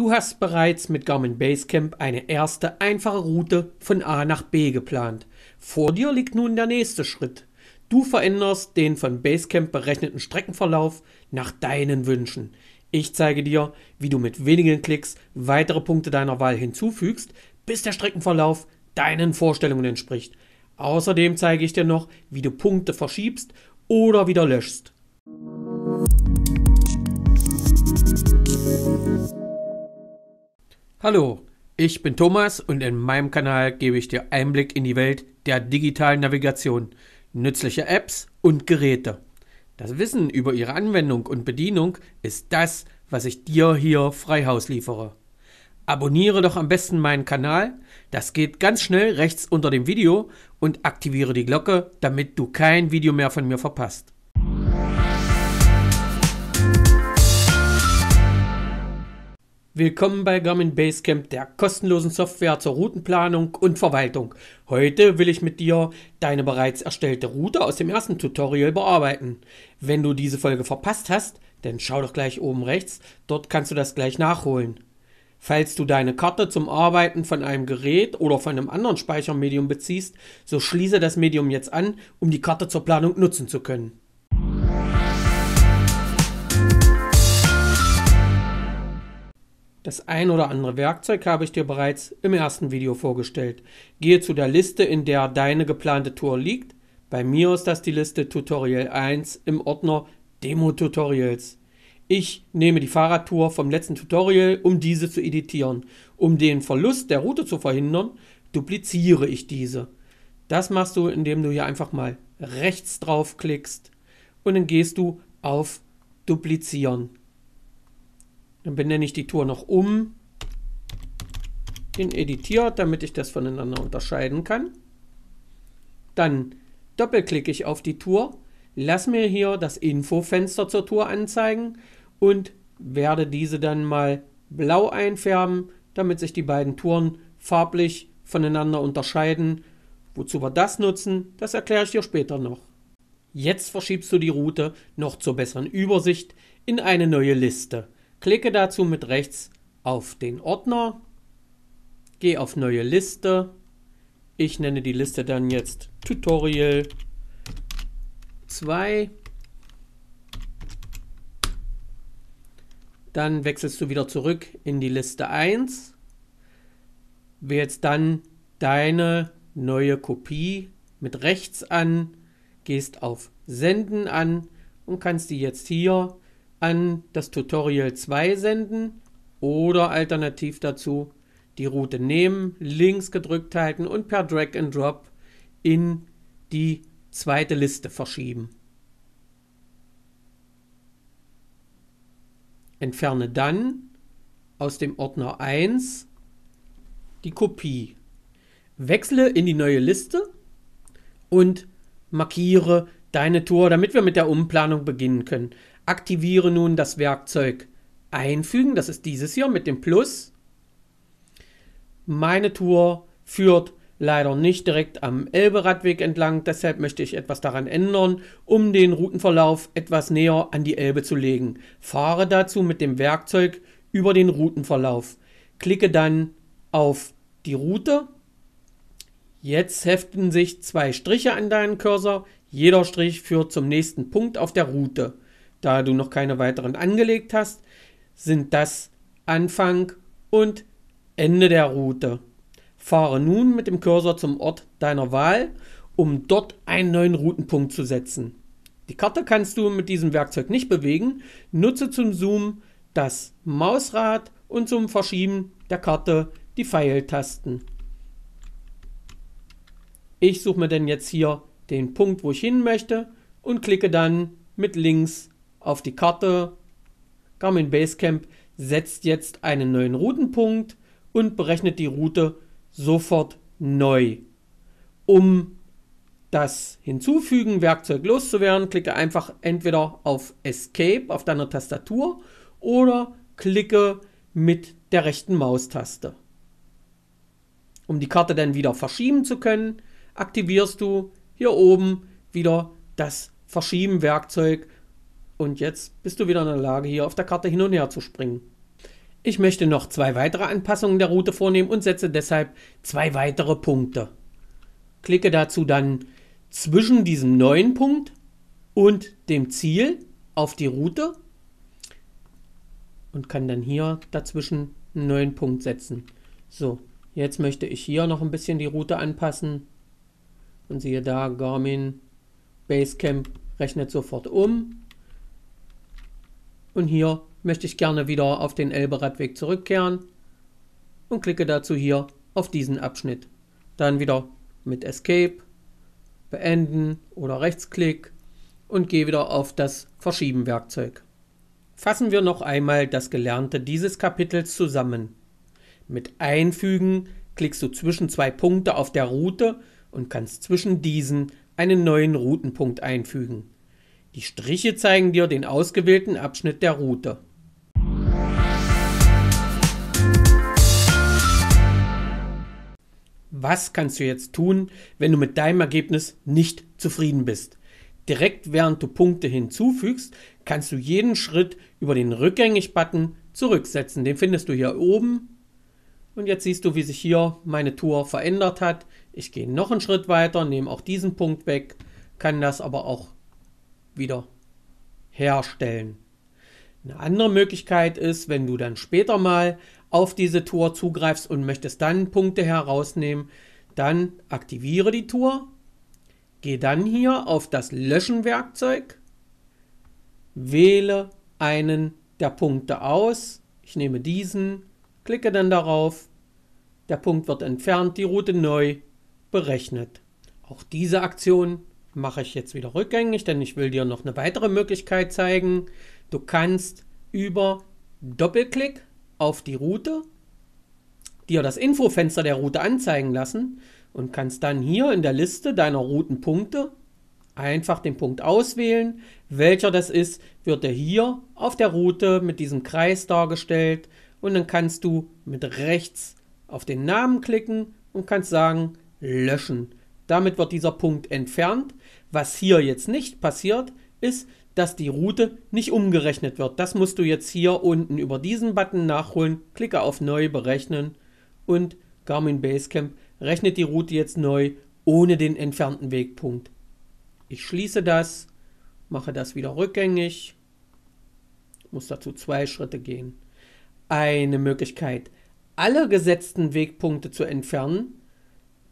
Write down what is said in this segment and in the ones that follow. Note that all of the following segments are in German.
Du hast bereits mit Garmin Basecamp eine erste einfache Route von A nach B geplant. Vor dir liegt nun der nächste Schritt. Du veränderst den von Basecamp berechneten Streckenverlauf nach deinen Wünschen. Ich zeige dir, wie du mit wenigen Klicks weitere Punkte deiner Wahl hinzufügst, bis der Streckenverlauf deinen Vorstellungen entspricht. Außerdem zeige ich dir noch, wie du Punkte verschiebst oder wieder löschst. Hallo, ich bin Thomas und in meinem Kanal gebe ich dir Einblick in die Welt der digitalen Navigation, nützliche Apps und Geräte. Das Wissen über ihre Anwendung und Bedienung ist das, was ich dir hier freihaus liefere. Abonniere doch am besten meinen Kanal, das geht ganz schnell rechts unter dem Video und aktiviere die Glocke, damit du kein Video mehr von mir verpasst. Willkommen bei Garmin Basecamp, der kostenlosen Software zur Routenplanung und Verwaltung. Heute will ich mit dir deine bereits erstellte Route aus dem ersten Tutorial bearbeiten. Wenn du diese Folge verpasst hast, dann schau doch gleich oben rechts, dort kannst du das gleich nachholen. Falls du deine Karte zum Arbeiten von einem Gerät oder von einem anderen Speichermedium beziehst, so schließe das Medium jetzt an, um die Karte zur Planung nutzen zu können. Das ein oder andere Werkzeug habe ich dir bereits im ersten Video vorgestellt. Gehe zu der Liste, in der deine geplante Tour liegt. Bei mir ist das die Liste Tutorial 1 im Ordner Demo-Tutorials. Ich nehme die Fahrradtour vom letzten Tutorial, um diese zu editieren. Um den Verlust der Route zu verhindern, dupliziere ich diese. Das machst du, indem du hier einfach mal rechts drauf klickst und dann gehst du auf Duplizieren. Dann benenne ich die Tour noch um in Editier, damit ich das voneinander unterscheiden kann. Dann doppelklicke ich auf die Tour, lasse mir hier das Infofenster zur Tour anzeigen und werde diese dann mal blau einfärben, damit sich die beiden Touren farblich voneinander unterscheiden. Wozu wir das nutzen, das erkläre ich dir später noch. Jetzt verschiebst du die Route noch zur besseren Übersicht in eine neue Liste. Klicke dazu mit rechts auf den Ordner, gehe auf Neue Liste. Ich nenne die Liste dann jetzt Tutorial 2. Dann wechselst du wieder zurück in die Liste 1. Wählst dann deine neue Kopie mit rechts an, gehst auf Senden an und kannst die jetzt hier an das Tutorial 2 senden oder alternativ dazu die Route nehmen, links gedrückt halten und per Drag and Drop in die zweite Liste verschieben. Entferne dann aus dem Ordner 1 die Kopie. Wechsle in die neue Liste und markiere deine Tour, damit wir mit der Umplanung beginnen können. Aktiviere nun das Werkzeug Einfügen, das ist dieses hier mit dem Plus. Meine Tour führt leider nicht direkt am Elbe-Radweg entlang, deshalb möchte ich etwas daran ändern, um den Routenverlauf etwas näher an die Elbe zu legen. Fahre dazu mit dem Werkzeug über den Routenverlauf. Klicke dann auf die Route. Jetzt heften sich zwei Striche an deinen Cursor. Jeder Strich führt zum nächsten Punkt auf der Route. Da du noch keine weiteren angelegt hast, sind das Anfang und Ende der Route. Fahre nun mit dem Cursor zum Ort deiner Wahl, um dort einen neuen Routenpunkt zu setzen. Die Karte kannst du mit diesem Werkzeug nicht bewegen. Nutze zum Zoom das Mausrad und zum Verschieben der Karte die Pfeiltasten. Ich suche mir denn jetzt hier den Punkt, wo ich hin möchte und klicke dann mit links auf die Karte. Garmin Basecamp setzt jetzt einen neuen Routenpunkt und berechnet die Route sofort neu. Um das Hinzufügen-Werkzeug loszuwerden, klicke einfach entweder auf Escape auf deiner Tastatur oder klicke mit der rechten Maustaste. Um die Karte dann wieder verschieben zu können, aktivierst du hier oben wieder das Verschieben-Werkzeug und jetzt bist du wieder in der Lage, hier auf der Karte hin und her zu springen. Ich möchte noch zwei weitere Anpassungen der Route vornehmen und setze deshalb zwei weitere Punkte. Klicke dazu dann zwischen diesem neuen Punkt und dem Ziel auf die Route und kann dann hier dazwischen einen neuen Punkt setzen. So, jetzt möchte ich hier noch ein bisschen die Route anpassen und siehe da, Garmin Basecamp rechnet sofort um und hier möchte ich gerne wieder auf den Elberadweg zurückkehren und klicke dazu hier auf diesen Abschnitt. Dann wieder mit Escape, beenden oder Rechtsklick und gehe wieder auf das Verschieben-Werkzeug. Fassen wir noch einmal das Gelernte dieses Kapitels zusammen. Mit Einfügen klickst du zwischen zwei Punkte auf der Route und kannst zwischen diesen einen neuen Routenpunkt einfügen. Die Striche zeigen dir den ausgewählten Abschnitt der Route. Was kannst du jetzt tun, wenn du mit deinem Ergebnis nicht zufrieden bist? Direkt während du Punkte hinzufügst, kannst du jeden Schritt über den Rückgängig-Button zurücksetzen. Den findest du hier oben. Und jetzt siehst du, wie sich hier meine Tour verändert hat. Ich gehe noch einen Schritt weiter, nehme auch diesen Punkt weg, kann das aber auch wieder herstellen. Eine andere Möglichkeit ist, wenn du dann später mal auf diese Tour zugreifst und möchtest dann Punkte herausnehmen, dann aktiviere die Tour, geh dann hier auf das Löschen-Werkzeug, wähle einen der Punkte aus, ich nehme diesen, klicke dann darauf, der Punkt wird entfernt, die Route neu berechnet. Auch diese Aktion mache ich jetzt wieder rückgängig, denn ich will dir noch eine weitere Möglichkeit zeigen. Du kannst über Doppelklick auf die Route dir das Infofenster der Route anzeigen lassen und kannst dann hier in der Liste deiner Routenpunkte einfach den Punkt auswählen. Welcher das ist, wird er hier auf der Route mit diesem Kreis dargestellt und dann kannst du mit rechts auf den Namen klicken und kannst sagen löschen. Damit wird dieser Punkt entfernt. Was hier jetzt nicht passiert, ist, dass die Route nicht umgerechnet wird. Das musst du jetzt hier unten über diesen Button nachholen. Klicke auf Neu berechnen und Garmin Basecamp rechnet die Route jetzt neu ohne den entfernten Wegpunkt. Ich schließe das, mache das wieder rückgängig, muss dazu zwei Schritte gehen. Eine Möglichkeit, alle gesetzten Wegpunkte zu entfernen,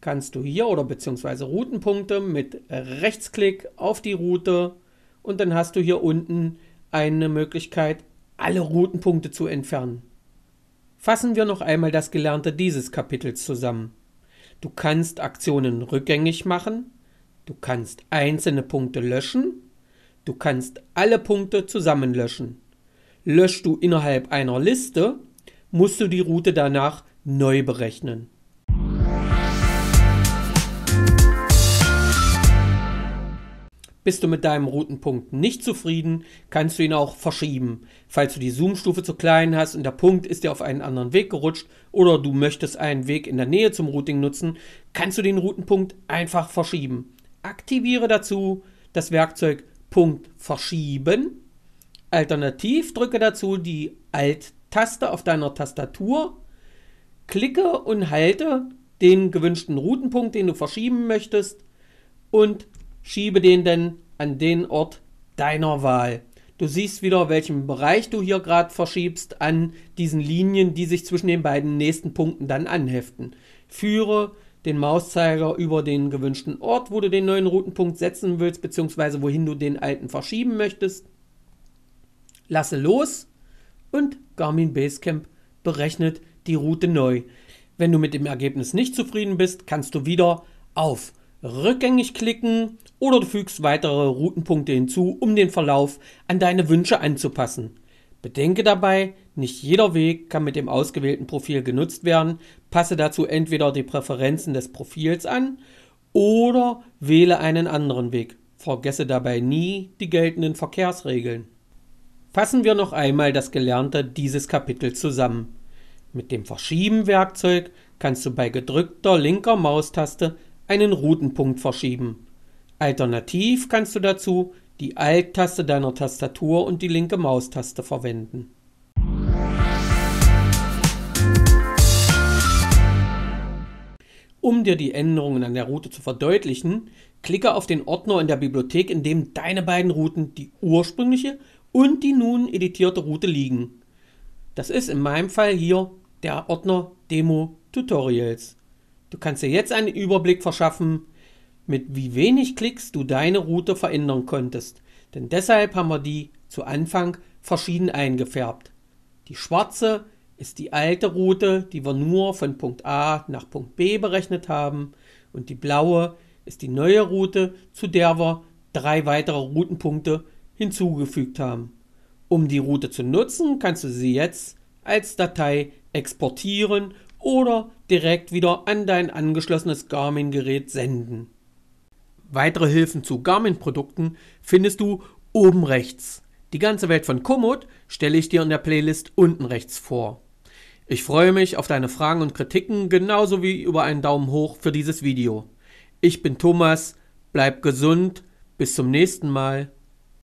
kannst du hier oder beziehungsweise Routenpunkte mit Rechtsklick auf die Route und dann hast du hier unten eine Möglichkeit, alle Routenpunkte zu entfernen. Fassen wir noch einmal das Gelernte dieses Kapitels zusammen. Du kannst Aktionen rückgängig machen, du kannst einzelne Punkte löschen, du kannst alle Punkte zusammenlöschen. Löschst du innerhalb einer Liste, musst du die Route danach neu berechnen. Bist du mit deinem Routenpunkt nicht zufrieden, kannst du ihn auch verschieben. Falls du die Zoom-Stufe zu klein hast und der Punkt ist dir auf einen anderen Weg gerutscht oder du möchtest einen Weg in der Nähe zum Routing nutzen, kannst du den Routenpunkt einfach verschieben. Aktiviere dazu das Werkzeug Punkt verschieben. Alternativ drücke dazu die Alt-Taste auf deiner Tastatur, klicke und halte den gewünschten Routenpunkt, den du verschieben möchtest, und schiebe den denn an den Ort deiner Wahl. Du siehst wieder, welchen Bereich du hier gerade verschiebst an diesen Linien, die sich zwischen den beiden nächsten Punkten dann anheften. Führe den Mauszeiger über den gewünschten Ort, wo du den neuen Routenpunkt setzen willst, beziehungsweise wohin du den alten verschieben möchtest. Lasse los und Garmin Basecamp berechnet die Route neu. Wenn du mit dem Ergebnis nicht zufrieden bist, kannst du wieder auf rückgängig klicken oder du fügst weitere Routenpunkte hinzu, um den Verlauf an deine Wünsche anzupassen. Bedenke dabei, nicht jeder Weg kann mit dem ausgewählten Profil genutzt werden. Passe dazu entweder die Präferenzen des Profils an oder wähle einen anderen Weg. Vergesse dabei nie die geltenden Verkehrsregeln. Fassen wir noch einmal das Gelernte dieses Kapitels zusammen. Mit dem Verschieben-Werkzeug kannst du bei gedrückter linker Maustaste einen Routenpunkt verschieben. Alternativ kannst du dazu die Alt-Taste deiner Tastatur und die linke Maustaste verwenden. Um dir die Änderungen an der Route zu verdeutlichen, klicke auf den Ordner in der Bibliothek, in dem deine beiden Routen, die ursprüngliche und die nun editierte Route liegen. Das ist in meinem Fall hier der Ordner Demo Tutorials. Du kannst dir jetzt einen Überblick verschaffen, mit wie wenig Klicks du deine Route verändern konntest. Denn deshalb haben wir die zu Anfang verschieden eingefärbt. Die schwarze ist die alte Route, die wir nur von Punkt A nach Punkt B berechnet haben. Und die blaue ist die neue Route, zu der wir drei weitere Routenpunkte hinzugefügt haben. Um die Route zu nutzen, kannst du sie jetzt als Datei exportieren oder direkt wieder an dein angeschlossenes Garmin-Gerät senden. Weitere Hilfen zu Garmin-Produkten findest du oben rechts. Die ganze Welt von Komoot stelle ich dir in der Playlist unten rechts vor. Ich freue mich auf deine Fragen und Kritiken genauso wie über einen Daumen hoch für dieses Video. Ich bin Thomas, bleib gesund, bis zum nächsten Mal.